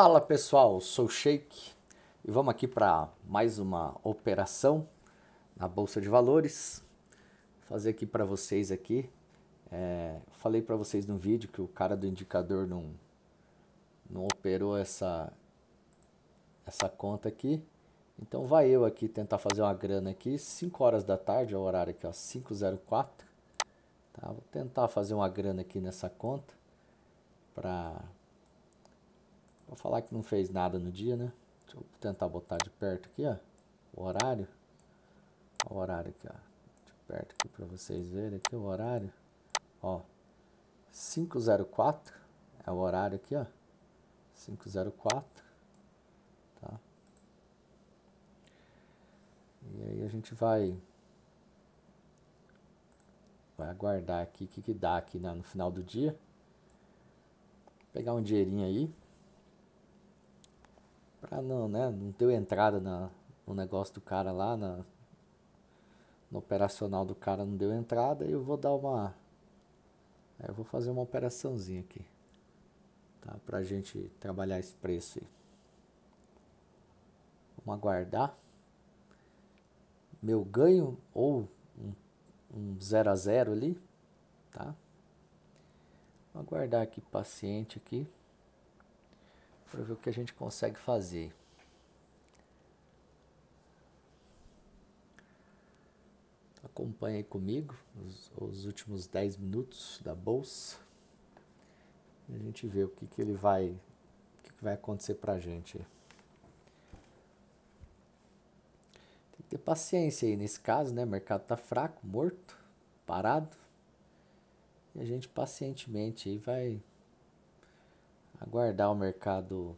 Fala pessoal, sou Sheik e vamos aqui para mais uma operação na Bolsa de Valores. Vou fazer aqui para vocês aqui. É, falei para vocês no vídeo que o cara do indicador não, não operou essa, essa conta aqui. Então vai eu aqui tentar fazer uma grana aqui, 5 horas da tarde, é o horário aqui, ó, 504. Tá? Vou tentar fazer uma grana aqui nessa conta para Vou falar que não fez nada no dia, né? Deixa eu tentar botar de perto aqui, ó. O horário. o horário aqui, ó. De perto aqui para vocês verem aqui o horário. Ó. 504 é o horário aqui, ó. 504. Tá? E aí a gente vai vai aguardar aqui o que, que dá aqui né, no final do dia. Pegar um dinheirinho aí. Pra não, né? Não deu entrada na, no negócio do cara lá, na, no operacional do cara não deu entrada. Eu vou dar uma. É, eu vou fazer uma operaçãozinha aqui. Tá? Pra gente trabalhar esse preço aí. Vamos aguardar. Meu ganho ou um um zero a zero ali, tá? Vou aguardar aqui paciente aqui para ver o que a gente consegue fazer. Acompanhe comigo os, os últimos 10 minutos da bolsa. a gente vê o que, que ele vai, o que, que vai acontecer para a gente. Tem que ter paciência aí nesse caso, né? O mercado tá fraco, morto, parado. E a gente pacientemente aí vai aguardar o mercado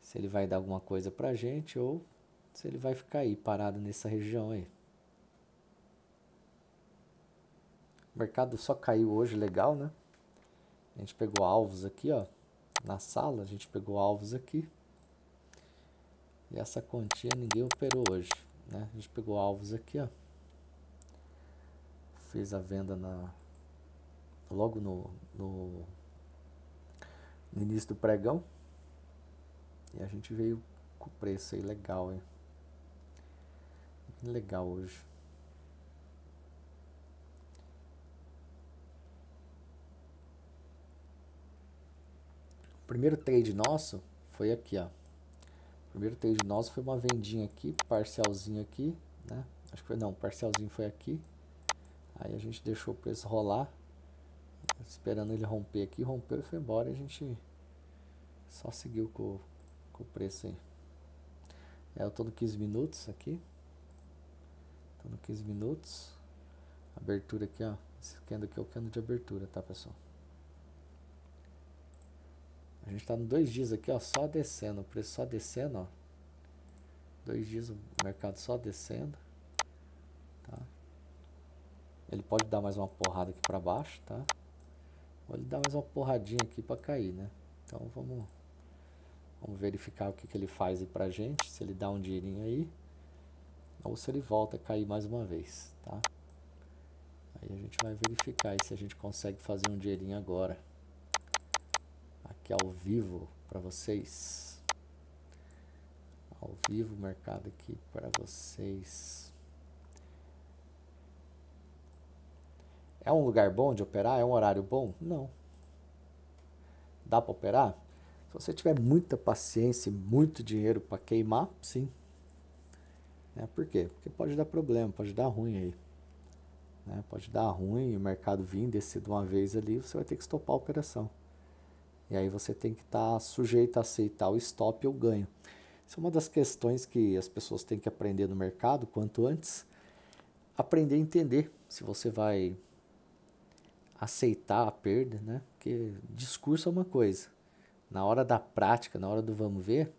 se ele vai dar alguma coisa para gente ou se ele vai ficar aí parado nessa região aí. O mercado só caiu hoje, legal, né? A gente pegou alvos aqui, ó, na sala, a gente pegou alvos aqui. E essa quantia ninguém operou hoje, né? A gente pegou alvos aqui, ó. fez a venda na logo no, no no início do pregão. E a gente veio com o preço aí legal, hein? Legal hoje. O primeiro trade nosso foi aqui, ó. O primeiro trade nosso foi uma vendinha aqui, parcialzinho aqui, né? Acho que foi, não, parcialzinho foi aqui. Aí a gente deixou o preço rolar. Esperando ele romper aqui, rompeu e foi embora. E a gente só seguiu com, com o preço aí. É, eu tô no 15 minutos aqui. Tô no 15 minutos. Abertura aqui, ó. Esse candle aqui é o candle de abertura, tá, pessoal? A gente tá no dois dias aqui, ó, só descendo. O preço só descendo, ó. Dois dias o mercado só descendo. Tá? Ele pode dar mais uma porrada aqui para baixo, tá? Ele dá mais uma porradinha aqui para cair, né? Então vamos, vamos verificar o que, que ele faz aí pra gente, se ele dá um dinheirinho aí, ou se ele volta a cair mais uma vez, tá? Aí a gente vai verificar aí se a gente consegue fazer um dinheirinho agora. Aqui ao vivo para vocês. Ao vivo, mercado aqui para vocês. É um lugar bom de operar? É um horário bom? Não. Dá para operar? Se você tiver muita paciência e muito dinheiro para queimar, sim. É Por quê? Porque pode dar problema, pode dar ruim aí. Né? Pode dar ruim, o mercado vir, descer de uma vez ali, você vai ter que estopar a operação. E aí você tem que estar tá sujeito a aceitar o stop ou ganho. Isso é uma das questões que as pessoas têm que aprender no mercado quanto antes. Aprender a entender se você vai aceitar a perda, né? Porque discurso é uma coisa. Na hora da prática, na hora do vamos ver,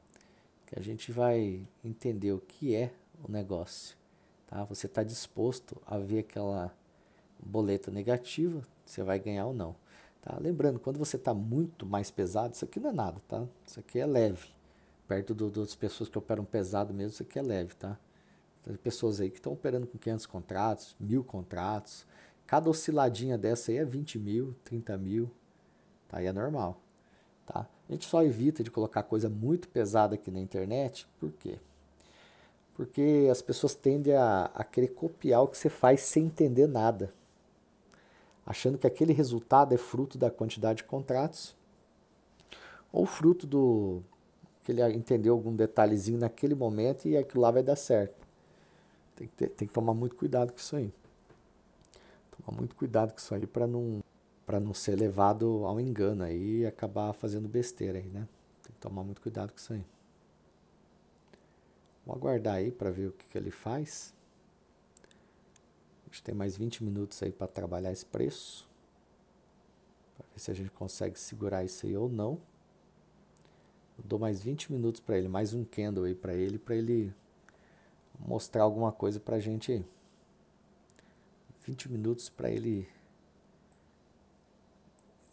que a gente vai entender o que é o negócio. Tá? Você está disposto a ver aquela boleta negativa, você vai ganhar ou não. Tá? Lembrando, quando você está muito mais pesado, isso aqui não é nada, tá? Isso aqui é leve. Perto do, das pessoas que operam pesado mesmo, isso aqui é leve, tá? Tem pessoas aí que estão operando com 500 contratos, mil contratos, Cada osciladinha dessa aí é 20 mil, 30 mil, tá? aí é normal. Tá? A gente só evita de colocar coisa muito pesada aqui na internet, por quê? Porque as pessoas tendem a, a querer copiar o que você faz sem entender nada, achando que aquele resultado é fruto da quantidade de contratos ou fruto do que ele entendeu algum detalhezinho naquele momento e aquilo lá vai dar certo. Tem que, ter, tem que tomar muito cuidado com isso aí. Tomar muito cuidado com isso aí para não para não ser levado ao engano aí e acabar fazendo besteira aí, né? Tem que tomar muito cuidado com isso aí. Vou aguardar aí para ver o que, que ele faz. A gente tem mais 20 minutos aí para trabalhar esse preço. Para ver se a gente consegue segurar isso aí ou não. Eu dou mais 20 minutos para ele, mais um candle aí para ele, para ele mostrar alguma coisa para a gente 20 minutos para ele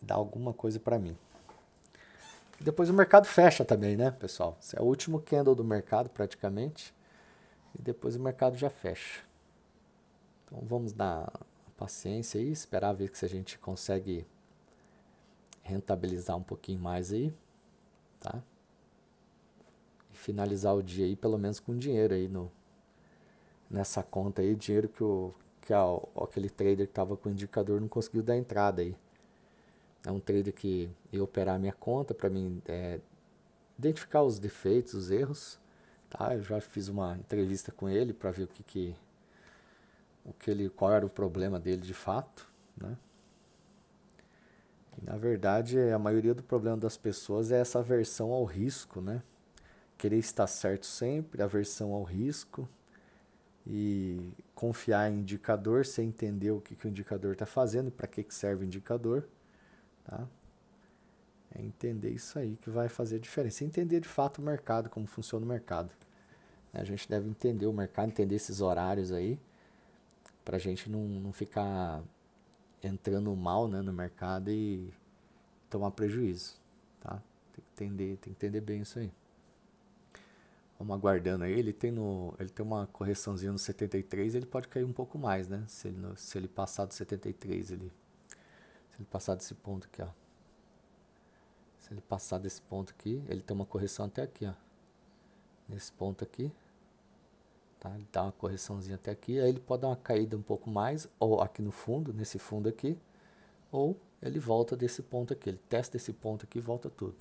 dar alguma coisa para mim. E depois o mercado fecha também, né, pessoal? Esse é o último candle do mercado praticamente. E depois o mercado já fecha. Então vamos dar paciência aí, esperar ver se a gente consegue rentabilizar um pouquinho mais aí, tá? E finalizar o dia aí pelo menos com dinheiro aí no nessa conta aí, dinheiro que o que a, aquele trader que estava com o indicador não conseguiu dar entrada aí. É um trader que eu operar a minha conta para mim é, identificar os defeitos, os erros. Tá? Eu já fiz uma entrevista com ele para ver o que, que, o que ele, qual era o problema dele de fato, né? E, na verdade, a maioria do problema das pessoas é essa aversão ao risco, né? Querer estar certo sempre, aversão ao risco e confiar em indicador, sem entender o que, que o indicador está fazendo, para que, que serve o indicador. Tá? É entender isso aí que vai fazer a diferença. Entender de fato o mercado, como funciona o mercado. Né? A gente deve entender o mercado, entender esses horários aí, para a gente não, não ficar entrando mal né, no mercado e tomar prejuízo. Tá? Tem, que entender, tem que entender bem isso aí vamos aguardando aí. Ele tem, no, ele tem uma correçãozinha no 73, ele pode cair um pouco mais, né? Se ele, se ele passar do 73, ele, se ele passar desse ponto aqui, ó. Se ele passar desse ponto aqui, ele tem uma correção até aqui, ó. Nesse ponto aqui. Tá? Ele dá uma correçãozinha até aqui, aí ele pode dar uma caída um pouco mais, ou aqui no fundo, nesse fundo aqui, ou ele volta desse ponto aqui, ele testa esse ponto aqui e volta tudo.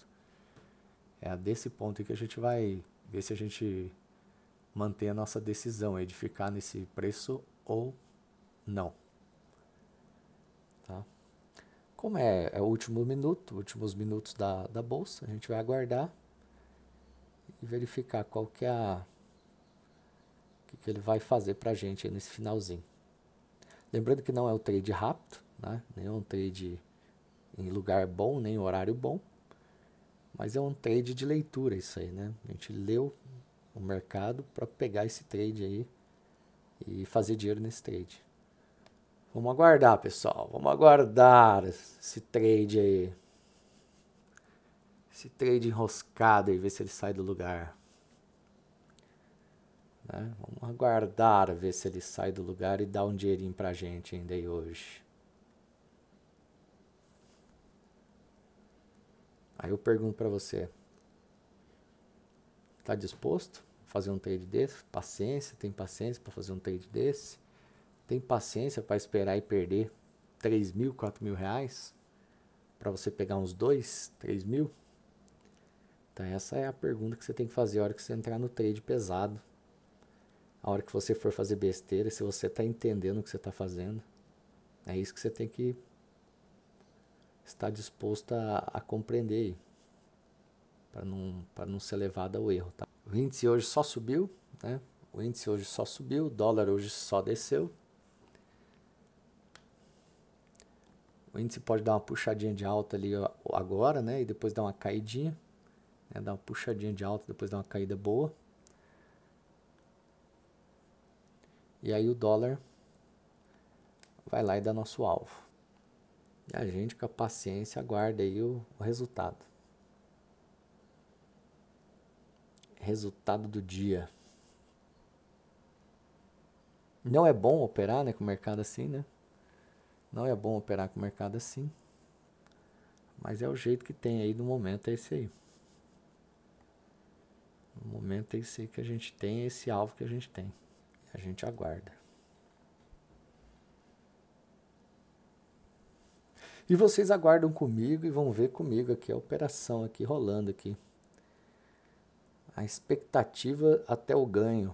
É desse ponto que a gente vai ver se a gente mantém a nossa decisão aí de ficar nesse preço ou não. Tá? Como é, é o último minuto, últimos minutos da, da bolsa, a gente vai aguardar e verificar qual que é a que, que ele vai fazer para a gente nesse finalzinho. Lembrando que não é um trade rápido, né? nem é um trade em lugar bom, nem horário bom. Mas é um trade de leitura isso aí, né? A gente leu o mercado para pegar esse trade aí e fazer dinheiro nesse trade. Vamos aguardar, pessoal. Vamos aguardar esse trade aí. Esse trade enroscado e ver se ele sai do lugar. Né? Vamos aguardar ver se ele sai do lugar e dá um dinheirinho pra gente ainda aí hoje. Aí eu pergunto para você: está disposto a fazer um trade desse? Paciência, tem paciência para fazer um trade desse? Tem paciência para esperar e perder 3 mil, 4 mil reais? Para você pegar uns 2, 3 mil? Então, essa é a pergunta que você tem que fazer a hora que você entrar no trade pesado. A hora que você for fazer besteira, se você está entendendo o que você está fazendo. É isso que você tem que está disposto a, a compreender para não, para não ser levado ao erro. Tá? O índice hoje só subiu, né? o índice hoje só subiu, o dólar hoje só desceu. O índice pode dar uma puxadinha de alta ali agora, né? E depois dar uma caidinha. Né? Dar uma puxadinha de alta, depois dar uma caída boa. E aí o dólar vai lá e dá nosso alvo. E a gente, com a paciência, aguarda aí o, o resultado. Resultado do dia. Não é bom operar né, com o mercado assim, né? Não é bom operar com o mercado assim. Mas é o jeito que tem aí no momento, é esse aí. No momento é esse aí que a gente tem, é esse alvo que a gente tem. A gente aguarda. E vocês aguardam comigo e vão ver comigo aqui a operação aqui rolando aqui. A expectativa até o ganho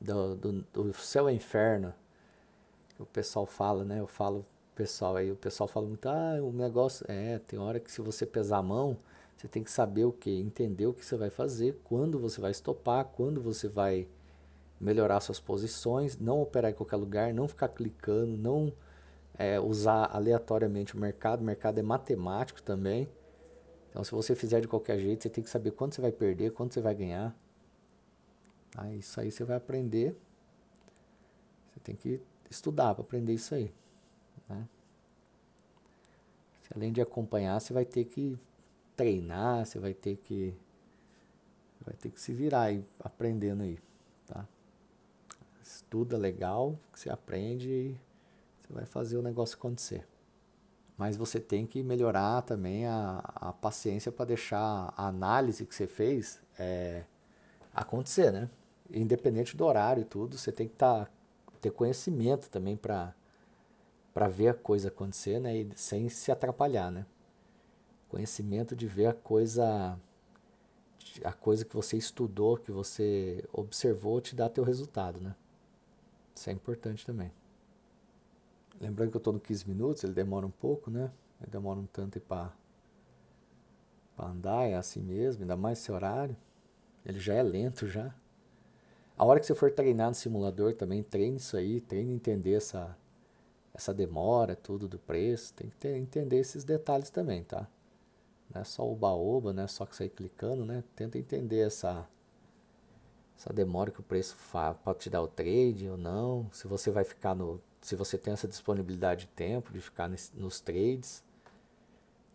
do, do, do céu ao é inferno. O pessoal fala, né? Eu falo pessoal aí, o pessoal fala muito, ah, o negócio é, tem hora que se você pesar a mão, você tem que saber o que, entender o que você vai fazer, quando você vai estopar, quando você vai melhorar suas posições, não operar em qualquer lugar, não ficar clicando, não é, usar aleatoriamente o mercado. O mercado é matemático também. Então, se você fizer de qualquer jeito, você tem que saber quanto você vai perder, quanto você vai ganhar. Tá? Isso aí você vai aprender. Você tem que estudar para aprender isso aí. Né? além de acompanhar, você vai ter que treinar, você vai ter que vai ter que se virar aí, aprendendo aí, tá? Estuda legal, que você aprende você vai fazer o negócio acontecer. Mas você tem que melhorar também a, a paciência para deixar a análise que você fez é, acontecer, né? Independente do horário e tudo, você tem que tá, ter conhecimento também para para ver a coisa acontecer, né? E sem se atrapalhar, né? Conhecimento de ver a coisa a coisa que você estudou, que você observou, te dá teu resultado, né? Isso é importante também. Lembrando que eu estou no 15 minutos, ele demora um pouco, né? Ele demora um tanto para andar, é assim mesmo, ainda mais esse horário. Ele já é lento já. A hora que você for treinar no simulador também, treine isso aí, treine entender essa, essa demora, tudo do preço. Tem que ter, entender esses detalhes também, tá? Não é só o baoba, não é só que sair clicando, né? Tenta entender essa, essa demora que o preço faz, pode te dar o trade ou não. Se você vai ficar no se você tem essa disponibilidade de tempo de ficar nos trades.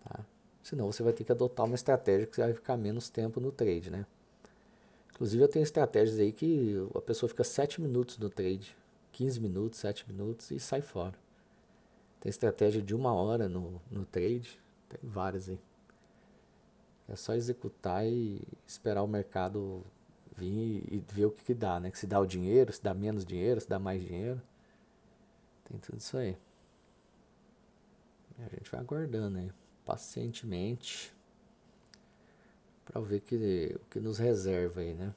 Tá? Senão você vai ter que adotar uma estratégia que você vai ficar menos tempo no trade, né? Inclusive eu tenho estratégias aí que a pessoa fica 7 minutos no trade, 15 minutos, 7 minutos e sai fora. Tem estratégia de uma hora no, no trade, tem várias aí. É só executar e esperar o mercado vir e ver o que, que dá, né? Que se dá o dinheiro, se dá menos dinheiro, se dá mais dinheiro. Tem tudo isso aí. E a gente vai aguardando, né? Pacientemente. Pra ver que, o que nos reserva aí, né?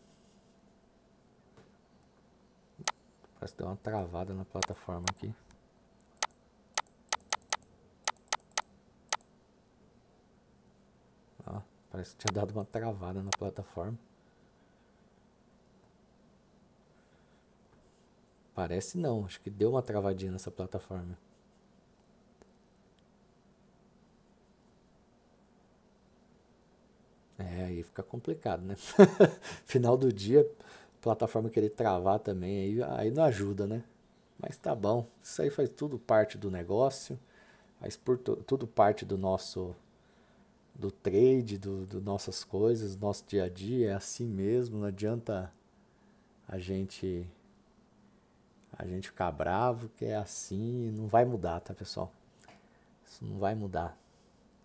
Parece que deu uma travada na plataforma aqui. Ó, parece que tinha dado uma travada na plataforma. Parece não, acho que deu uma travadinha nessa plataforma. É, aí fica complicado, né? Final do dia, plataforma querer travar também, aí, aí não ajuda, né? Mas tá bom, isso aí faz tudo parte do negócio, faz por tudo parte do nosso do trade, do, do nossas coisas, nosso dia a dia, é assim mesmo, não adianta a gente a gente ficar bravo, que é assim, não vai mudar, tá pessoal? Isso não vai mudar.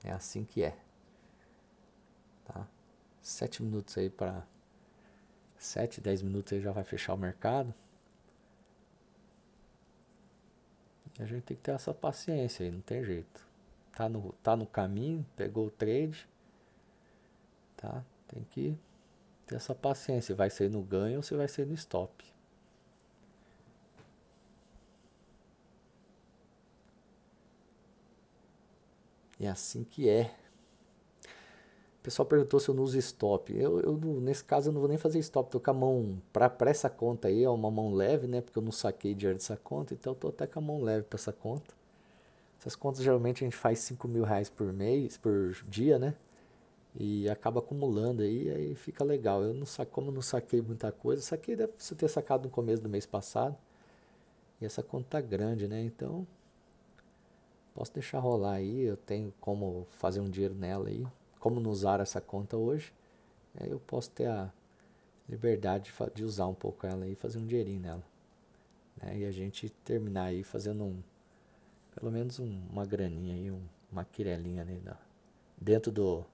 É assim que é. Tá? Sete minutos aí para. Sete, dez minutos aí já vai fechar o mercado. E a gente tem que ter essa paciência aí, não tem jeito. Tá no, tá no caminho, pegou o trade. Tá? Tem que ter essa paciência. Vai ser no ganho ou se vai ser no stop. É assim que é. O pessoal perguntou se eu não uso stop. Eu, eu nesse caso eu não vou nem fazer stop, tô com a mão para essa conta aí, é uma mão leve, né? Porque eu não saquei dinheiro dessa conta, então eu tô até com a mão leve para essa conta. Essas contas geralmente a gente faz 5 mil reais por mês, por dia, né? E acaba acumulando aí, aí fica legal. Eu não sa como não saquei muita coisa, saquei deve ter sacado no começo do mês passado. E essa conta tá grande, né? Então Posso deixar rolar aí, eu tenho como fazer um dinheiro nela aí, como não usar essa conta hoje, é, eu posso ter a liberdade de usar um pouco ela e fazer um dinheirinho nela. Né? E a gente terminar aí fazendo um, pelo menos um, uma graninha aí, um, uma quirelinha ali na, dentro do,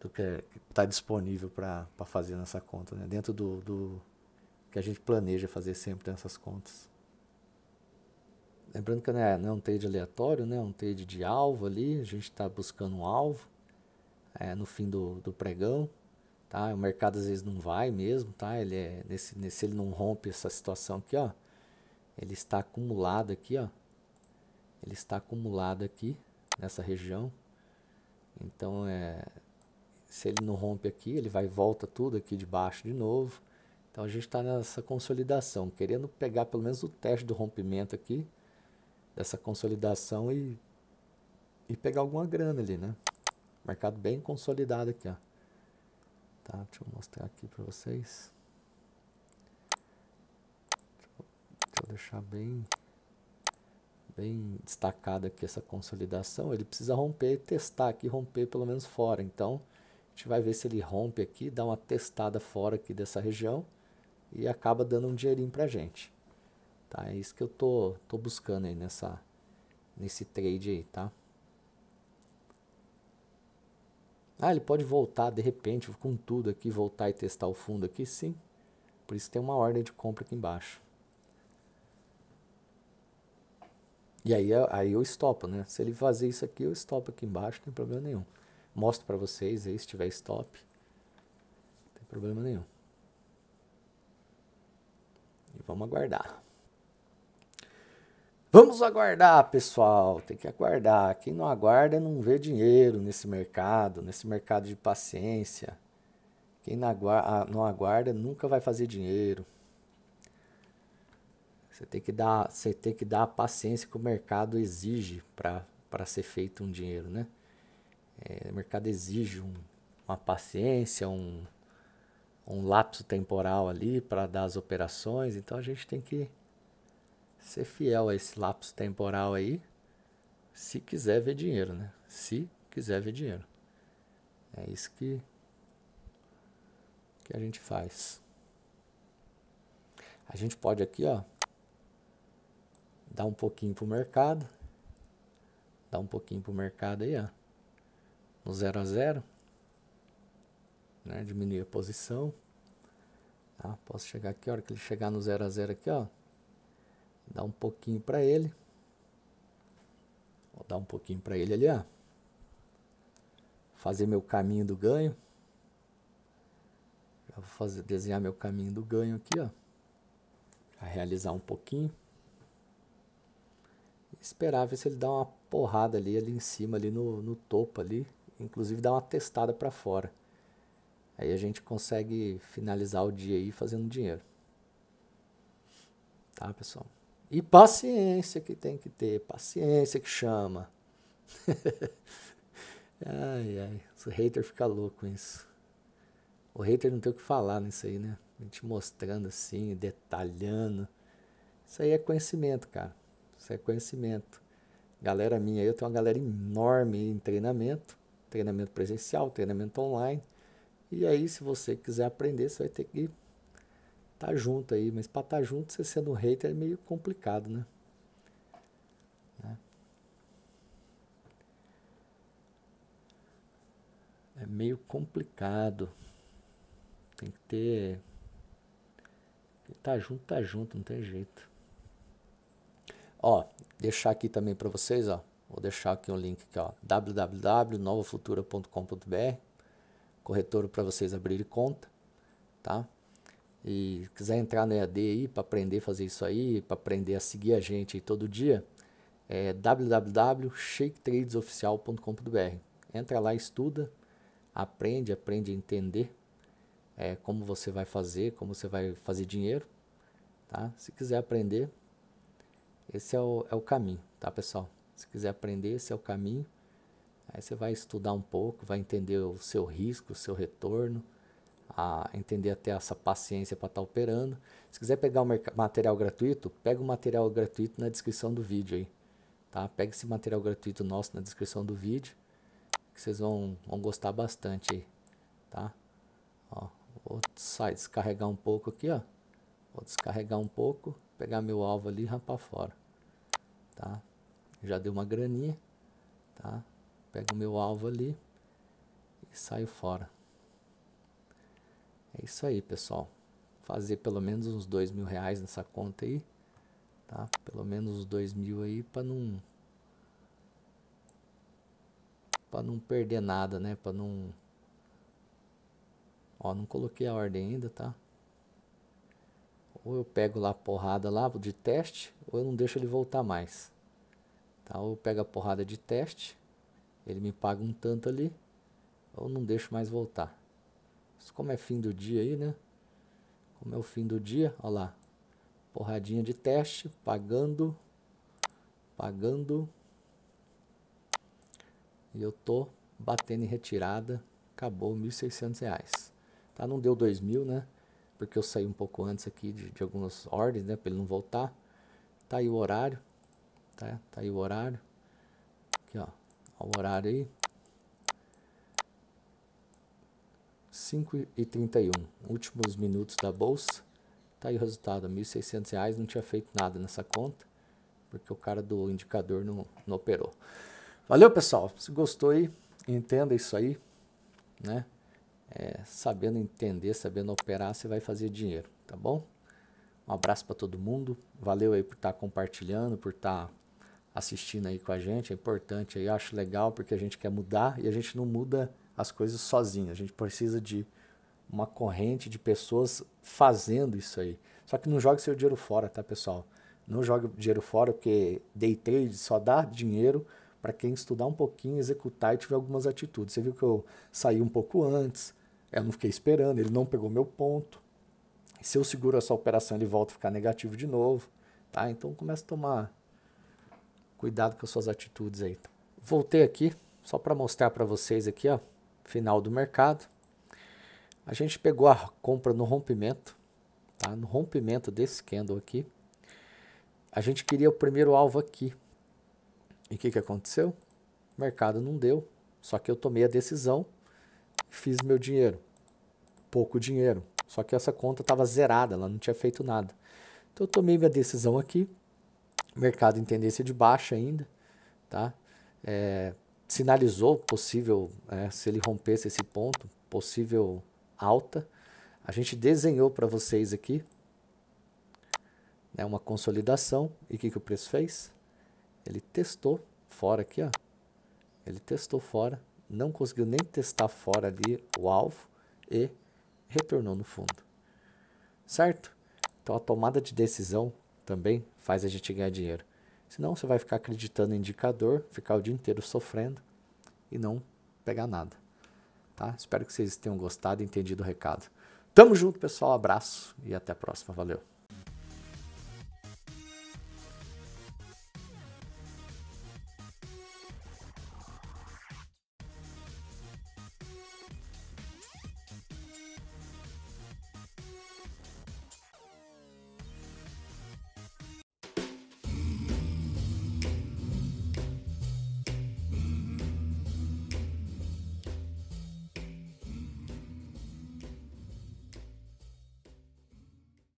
do que é, está disponível para fazer nessa conta, né? dentro do, do que a gente planeja fazer sempre nessas contas. Lembrando que não é, não é um trade aleatório, né? é um trade de alvo ali. A gente está buscando um alvo é, no fim do, do pregão. Tá? O mercado às vezes não vai mesmo, tá? Ele é, nesse, nesse ele não rompe essa situação aqui, ó. Ele está acumulado aqui, ó. Ele está acumulado aqui nessa região. Então é, se ele não rompe aqui, ele vai volta tudo aqui de baixo de novo. Então a gente está nessa consolidação, querendo pegar pelo menos o teste do rompimento aqui essa consolidação e, e pegar alguma grana ali, né? Mercado bem consolidado aqui, ó. Tá, deixa eu mostrar aqui para vocês. Deixa eu, deixa eu deixar bem bem destacada aqui essa consolidação, ele precisa romper, testar aqui, romper pelo menos fora. Então, a gente vai ver se ele rompe aqui, dá uma testada fora aqui dessa região e acaba dando um dinheirinho pra gente. Tá? É isso que eu tô, tô buscando aí nessa, nesse trade aí, tá? Ah, ele pode voltar de repente com tudo aqui, voltar e testar o fundo aqui, sim. Por isso tem uma ordem de compra aqui embaixo. E aí, é, aí eu estopo, né? Se ele fazer isso aqui, eu estopo aqui embaixo, não tem problema nenhum. Mostro para vocês aí, se tiver stop, não tem problema nenhum. E vamos aguardar. Vamos aguardar, pessoal. Tem que aguardar. Quem não aguarda não vê dinheiro nesse mercado, nesse mercado de paciência. Quem não aguarda, ah, não aguarda nunca vai fazer dinheiro. Você tem que dar, você tem que dar a paciência que o mercado exige para ser feito um dinheiro, né? É, o mercado exige um, uma paciência, um, um lapso temporal ali para dar as operações. Então a gente tem que ser fiel a esse lapso temporal aí, se quiser ver dinheiro, né? Se quiser ver dinheiro. É isso que, que a gente faz. A gente pode aqui, ó, dar um pouquinho pro mercado. Dar um pouquinho pro mercado aí, ó. No zero a zero. Né? Diminuir a posição. Tá? Posso chegar aqui, a hora que ele chegar no zero a zero aqui, ó dar um pouquinho para ele. Vou dar um pouquinho para ele ali, ó. Fazer meu caminho do ganho. Já vou fazer, desenhar meu caminho do ganho aqui, ó. Já realizar um pouquinho. Esperar ver se ele dá uma porrada ali, ali em cima, ali no, no topo ali. Inclusive dar uma testada para fora. Aí a gente consegue finalizar o dia aí fazendo dinheiro. Tá, pessoal? E paciência que tem que ter, paciência que chama. ai, ai, o hater fica louco com isso. O hater não tem o que falar nisso aí, né? A gente mostrando assim, detalhando. Isso aí é conhecimento, cara. Isso é conhecimento. Galera minha, eu tenho uma galera enorme em treinamento, treinamento presencial, treinamento online. E aí, se você quiser aprender, você vai ter que tá junto aí, mas para estar tá junto, você sendo um hater é meio complicado, né? né? É meio complicado. Tem que ter. Quem tá junto, tá junto, não tem jeito. Ó, deixar aqui também para vocês, ó. Vou deixar aqui um link aqui, ó, www.novafutura.com.br, corretor para vocês abrirem conta, tá? e quiser entrar no EAD aí para aprender a fazer isso aí, para aprender a seguir a gente aí todo dia, é www.shaketradesoficial.com.br. Entra lá, estuda, aprende, aprende a entender é, como você vai fazer, como você vai fazer dinheiro, tá? Se quiser aprender, esse é o, é o caminho, tá, pessoal? Se quiser aprender, esse é o caminho. Aí você vai estudar um pouco, vai entender o seu risco, o seu retorno, a entender até essa paciência para estar tá operando. Se quiser pegar o material gratuito, pega o material gratuito na descrição do vídeo aí. Tá? Pega esse material gratuito nosso na descrição do vídeo, que vocês vão, vão gostar bastante aí. Tá? Ó, vou sair descarregar um pouco aqui, ó. Vou descarregar um pouco, pegar meu alvo ali e rampar fora. Tá? Já deu uma graninha, tá? Pego meu alvo ali e saio fora. É isso aí, pessoal. Fazer pelo menos uns dois mil reais nessa conta aí, tá? Pelo menos uns dois mil aí para não para não perder nada, né? Para não Ó, não coloquei a ordem ainda, tá? Ou eu pego lá a porrada lá de teste, ou eu não deixo ele voltar mais. Tá? Ou eu pego a porrada de teste, ele me paga um tanto ali, ou não deixo mais voltar como é fim do dia aí, né? Como é o fim do dia, olha lá. Porradinha de teste, pagando, pagando. E eu tô batendo em retirada, acabou R$ 1.600. Tá? Não deu R$ 2.000, né? Porque eu saí um pouco antes aqui de, de algumas ordens, né? Para ele não voltar. Tá aí o horário, tá? Tá aí o horário. Aqui, ó. ó o horário aí. 5h31, Últimos minutos da bolsa. Tá aí o resultado, R$ 1.600. Não tinha feito nada nessa conta, porque o cara do indicador não, não operou. Valeu, pessoal. Se gostou aí, entenda isso aí, né? É, sabendo entender, sabendo operar, você vai fazer dinheiro, tá bom? Um abraço para todo mundo. Valeu aí por estar tá compartilhando, por estar tá assistindo aí com a gente. É importante aí, eu acho legal porque a gente quer mudar e a gente não muda as coisas sozinho. A gente precisa de uma corrente de pessoas fazendo isso aí. Só que não jogue seu dinheiro fora, tá, pessoal? Não jogue dinheiro fora, porque day trade só dá dinheiro para quem estudar um pouquinho, executar e tiver algumas atitudes. Você viu que eu saí um pouco antes, eu não fiquei esperando, ele não pegou meu ponto. Se eu seguro essa operação, ele volta a ficar negativo de novo, tá? Então começa a tomar cuidado com as suas atitudes aí. Voltei aqui só para mostrar para vocês aqui, ó final do mercado. A gente pegou a compra no rompimento, tá? no rompimento desse candle aqui. A gente queria o primeiro alvo aqui. E o que, que aconteceu? O mercado não deu, só que eu tomei a decisão, fiz meu dinheiro. Pouco dinheiro, só que essa conta estava zerada, ela não tinha feito nada. Então eu tomei minha decisão aqui, mercado em tendência de baixa ainda, tá? É, sinalizou possível, é, se ele rompesse esse ponto, possível alta. A gente desenhou para vocês aqui né, uma consolidação. E o que, que o preço fez? Ele testou fora aqui, ó. Ele testou fora, não conseguiu nem testar fora ali o alvo e retornou no fundo. Certo? Então a tomada de decisão também faz a gente ganhar dinheiro. Senão você vai ficar acreditando em indicador, ficar o dia inteiro sofrendo e não pegar nada. Tá? Espero que vocês tenham gostado e entendido o recado. Tamo junto, pessoal. Abraço e até a próxima. Valeu.